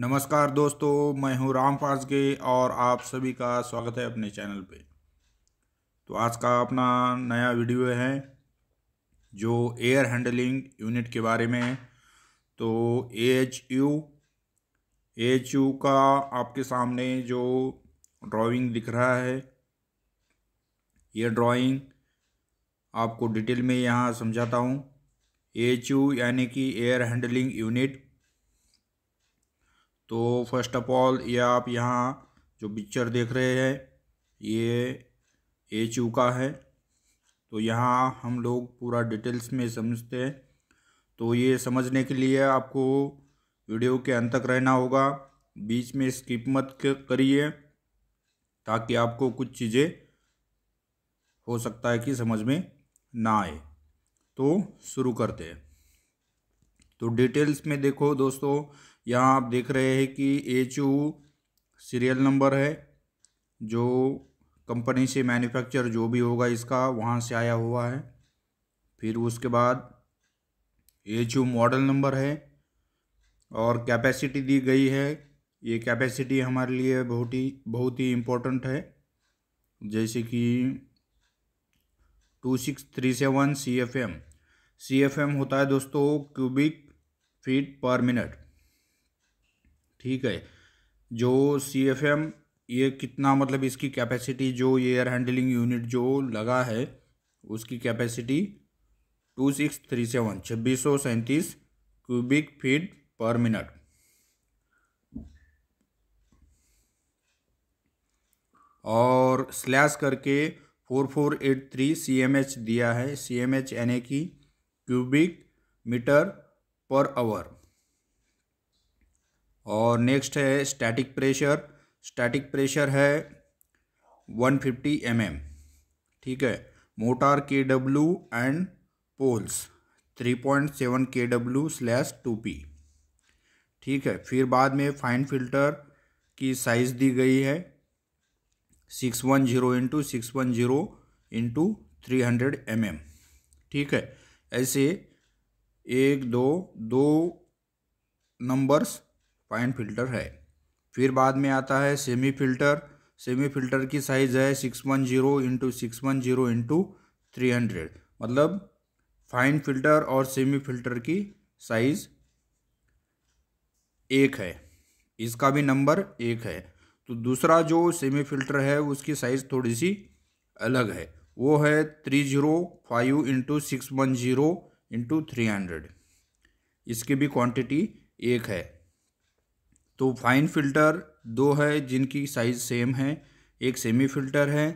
नमस्कार दोस्तों मैं हूं राम पासगे और आप सभी का स्वागत है अपने चैनल पे तो आज का अपना नया वीडियो है जो एयर हैंडलिंग यूनिट के बारे में तो एच यू एच यू का आपके सामने जो ड्राइंग दिख रहा है ये ड्राइंग आपको डिटेल में यहाँ समझाता हूँ ए एच यू यानी कि एयर हैंडलिंग यूनिट तो फर्स्ट ऑफ ऑल ये आप यहाँ जो पिक्चर देख रहे हैं ये ए चू का है तो यहाँ हम लोग पूरा डिटेल्स में समझते हैं तो ये समझने के लिए आपको वीडियो के अंत तक रहना होगा बीच में स्किप मत करिए ताकि आपको कुछ चीज़ें हो सकता है कि समझ में ना आए तो शुरू करते हैं तो डिटेल्स में देखो दोस्तों यहाँ आप देख रहे हैं कि एच सीरियल नंबर है जो कंपनी से मैन्युफैक्चर जो भी होगा इसका वहाँ से आया हुआ है फिर उसके बाद एच मॉडल नंबर है और कैपेसिटी दी गई है ये कैपेसिटी हमारे लिए बहुत ही बहुत ही इम्पोर्टेंट है जैसे कि two six three seven C F M C F M होता है दोस्तों क्यूबिक फीट पर मिनट ठीक है जो सी एफ एम ये कितना मतलब इसकी कैपेसिटी जो एयर हैंडलिंग यूनिट जो लगा है उसकी capacity two six three seven छब्बीस सौ सैंतीस क्यूबिक फीट पर मिनट और स्लैश करके four four eight three C M H दिया है सी एम एच यानी कि क्यूबिक मीटर पर आवर और नेक्स्ट है स्टैटिक प्रेशर स्टैटिक प्रेशर है 150 फिफ्टी mm, ठीक है motor K W and poles 3.7 point seven K W slash two P ठीक है फिर बाद में फाइन फिल्टर की साइज़ दी गई है six one zero into six one zero into three hundred M M ठीक है ऐसे एक दो दो नंबर्स फाइन फिल्टर है फिर बाद में आता है सेमी फिल्टर सेमी फिल्टर की साइज़ है six one zero into six one zero into three hundred मतलब फाइन फिल्टर और सेमी फिल्टर की साइज़ एक है इसका भी नंबर एक है तो दूसरा जो सेमी फिल्टर है उसकी साइज़ थोड़ी सी अलग है वो है three zero five into six one zero into three hundred इसकी भी क्वांटिटी एक है तो फाइन फिल्टर दो है जिनकी साइज़ सेम है एक सेमी फिल्टर है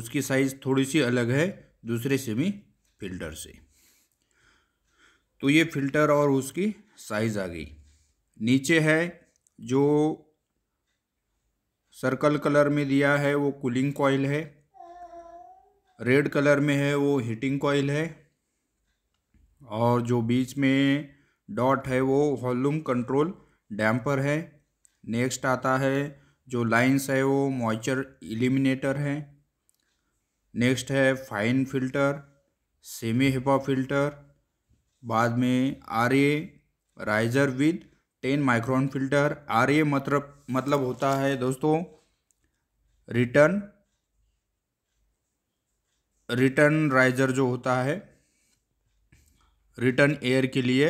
उसकी साइज़ थोड़ी सी अलग है दूसरे सेमी फिल्टर से तो ये फिल्टर और उसकी साइज़ आ गई नीचे है जो सर्कल कलर में दिया है वो कूलिंग कॉयल है रेड कलर में है वो हीटिंग कॉयल है और जो बीच में डॉट है वो वॉल्यूम कंट्रोल डैम्पर है नेक्स्ट आता है जो लाइंस है वो मॉइचर एलिमिनेटर है नेक्स्ट है fine filter semi HEPA filter बाद में R A riser with ten micron filter R A मतलब मतलब होता है दोस्तों रिटर्न रिटर्न राइजर जो होता है रिटर्न एयर के लिए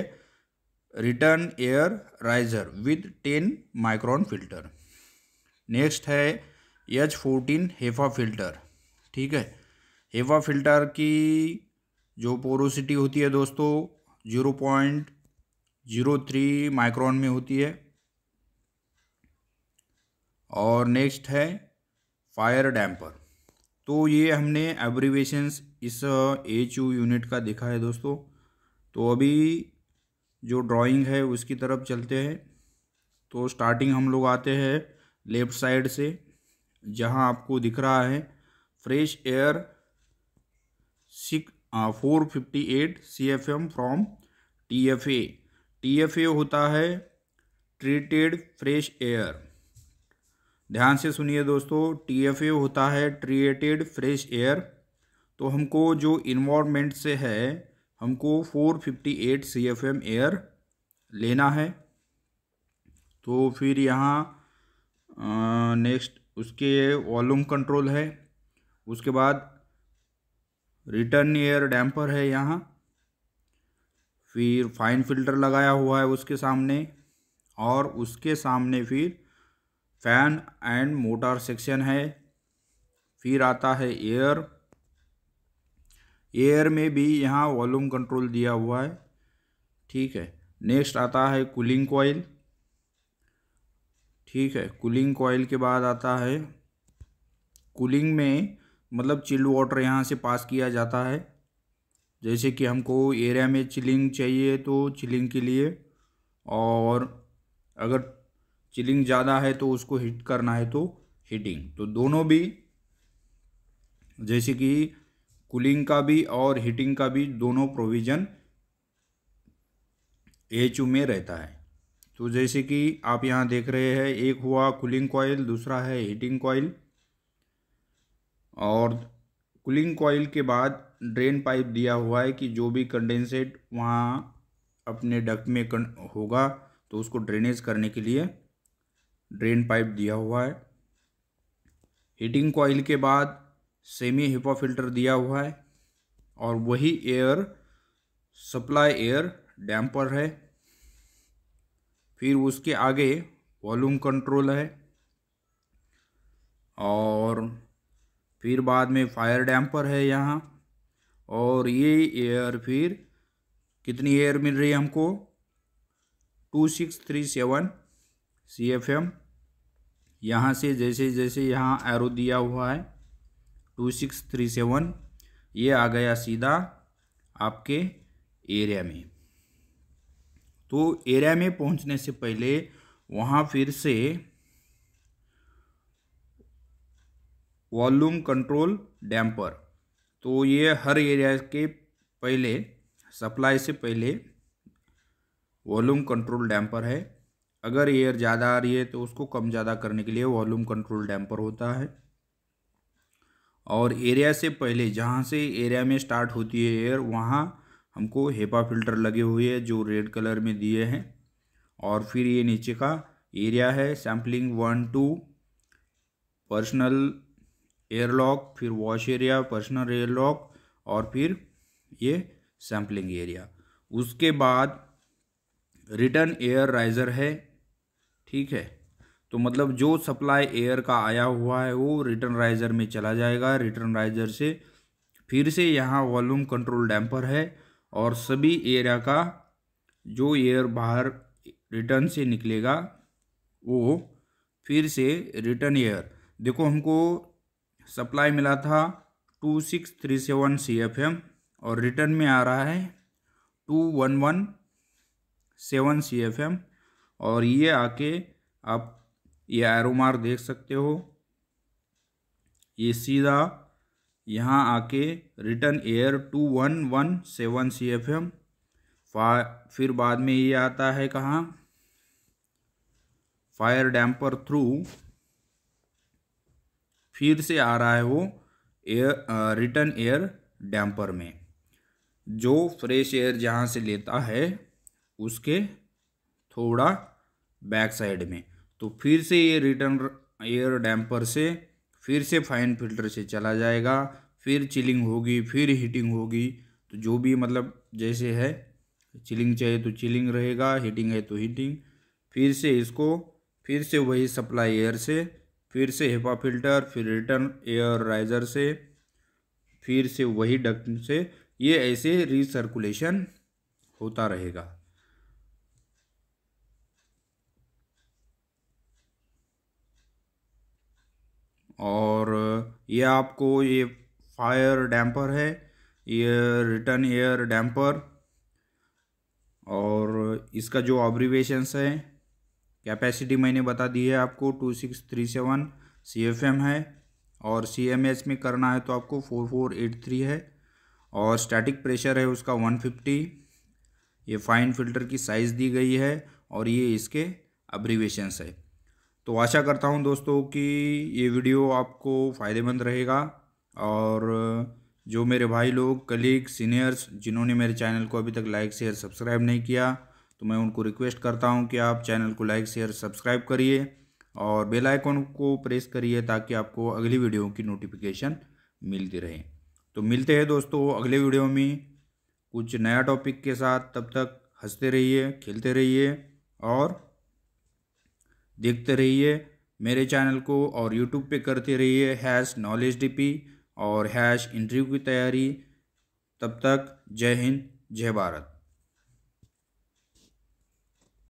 return air riser with ten micron filter next है एच फोर्टीन हेफा फिल्टर ठीक है हेफा फिल्टर की जो पोरोसिटी होती है दोस्तों zero point zero three micron में होती है और नेक्स्ट है फायर डैम्पर तो ये हमने एब्रीवेशंस इस एच यू यूनिट का देखा है दोस्तों तो अभी जो ड्राइंग है उसकी तरफ चलते हैं तो स्टार्टिंग हम लोग आते हैं लेफ़्ट साइड से जहां आपको दिख रहा है fresh air six four fifty eight C F M from T F A T F A होता है ट्रीटेड फ्रेश एयर ध्यान से सुनिए दोस्तों टी एफ ए होता है ट्रीटेड फ्रेश एयर तो हमको जो इन्वामेंट से है हमको 458 CFM एयर लेना है तो फिर यहाँ नेक्स्ट उसके वॉल्यूम कंट्रोल है उसके बाद रिटर्न एयर डैम्पर है यहाँ फिर फाइन फिल्टर लगाया हुआ है उसके सामने और उसके सामने फिर फैन एंड मोटर सेक्शन है फिर आता है एयर एयर में भी यहाँ वॉल्यूम कंट्रोल दिया हुआ है ठीक है नेक्स्ट आता है कूलिंग कोयल ठीक है कूलिंग कोयल के बाद आता है कूलिंग में मतलब चिल्ड वाटर यहाँ से पास किया जाता है जैसे कि हमको एरिया में चिलिंग चाहिए तो चिलिंग के लिए और अगर चिलिंग ज़्यादा है तो उसको हीट करना है तो हीटिंग तो दोनों भी जैसे कि कूलिंग का भी और हीटिंग का भी दोनों प्रोविज़न एच में रहता है तो जैसे कि आप यहाँ देख रहे हैं एक हुआ कूलिंग कॉयल दूसरा है हीटिंग कॉयल और कूलिंग कॉयल के बाद ड्रेन पाइप दिया हुआ है कि जो भी कंडेंसेट वहाँ अपने डक में होगा तो उसको ड्रेनेज करने के लिए ड्रेन पाइप दिया हुआ है हीटिंग कॉयल के बाद सेमी हिपा फिल्टर दिया हुआ है और वही एयर सप्लाई एयर डैम्पर है फिर उसके आगे वॉल्यूम कंट्रोल है और फिर बाद में फायर डैम्पर है यहाँ और ये एयर फिर कितनी एयर मिल रही है हमको two six three seven C F M यहाँ से जैसे जैसे यहाँ एरो दिया हुआ है टू सिक्स थ्री सेवन ये आ गया सीधा आपके एरिया में तो एरिया में पहुंचने से पहले वहाँ फिर से वॉल्यूम कंट्रोल डैम्पर तो ये हर एरिया के पहले सप्लाई से पहले वॉल्यूम कंट्रोल डैम्पर है अगर एयर ज़्यादा आ रही है तो उसको कम ज़्यादा करने के लिए वॉल्यूम कंट्रोल डैम्पर होता है और एरिया से पहले जहाँ से एरिया में स्टार्ट होती है एयर वहाँ हमको हेपा फिल्टर लगे हुए हैं जो रेड कलर में दिए हैं और फिर ये नीचे का एरिया है sampling one two personal airlock फिर वॉश एरिया पर्सनल एयरलॉक और फिर ये सैम्पलिंग एरिया उसके बाद रिटर्न एयर राइज़र है ठीक है तो मतलब जो सप्लाई एयर का आया हुआ है वो रिटर्न राइजर में चला जाएगा रिटर्न राइजर से फिर से यहाँ वॉल्यूम कंट्रोल डैम्पर है और सभी एरिया का जो एयर बाहर रिटर्न से निकलेगा वो फिर से रिटर्न एयर देखो हमको सप्लाई मिला था two six three seven C F M और रिटर्न में आ रहा है two one one seven C F M और ये आके आप ये एरो मार्क देख सकते हो ये सीधा यहाँ आके return air two one one seven C F M फिर बाद में ये आता है कहाँ फायर डैम्पर थ्रू फिर से आ रहा है वो एयर रिटर्न एयर डैम्पर में जो फ्रेश एयर जहाँ से लेता है उसके थोड़ा बैक साइड में तो फिर से ये रिटर्न एयर डैम्पर से फिर से फाइन फिल्टर से चला जाएगा फिर चिलिंग होगी फिर हीटिंग होगी तो जो भी मतलब जैसे है चिलिंग चाहिए तो चिलिंग रहेगा हीटिंग है तो हीटिंग फिर से इसको फिर से वही सप्लाई एयर से फिर से हेपा फिल्टर फिर रिटर्न एयर राइजर से फिर से वही डक्ट से ये ऐसे रिसर्कुलेशन होता रहेगा और ये आपको ये फायर डैम्पर है ये रिटर्न एयर डैम्पर और इसका जो ऑब्रीवेशंस है कैपेसिटी मैंने बता दी है आपको two six three seven C F M है और सी एम एच में करना है तो आपको फोर फोर एट थ्री है और स्टैटिक प्रेशर है उसका वन फिफ्टी ये फाइन फिल्टर की साइज़ दी गई है और ये इसके अब्रीवेशंस है तो आशा करता हूँ दोस्तों कि ये वीडियो आपको फ़ायदेमंद रहेगा और जो मेरे भाई लोग कलीग सीनियर्स जिन्होंने मेरे चैनल को अभी तक लाइक शेयर सब्सक्राइब नहीं किया तो मैं उनको रिक्वेस्ट करता हूँ कि आप चैनल को लाइक शेयर सब्सक्राइब करिए और बेल आइकन को प्रेस करिए ताकि आपको अगली वीडियो की नोटिफिकेशन मिलती रहे तो मिलते हैं दोस्तों अगले वीडियो में कुछ नया टॉपिक के साथ तब तक हंसते रहिए खेलते रहिए और देखते रहिए मेरे चैनल को और यूट्यूब पे करते रहिए हैश नॉलेज डीपी और हैश इंटरव्यू की तैयारी तब तक जय हिंद जय भारत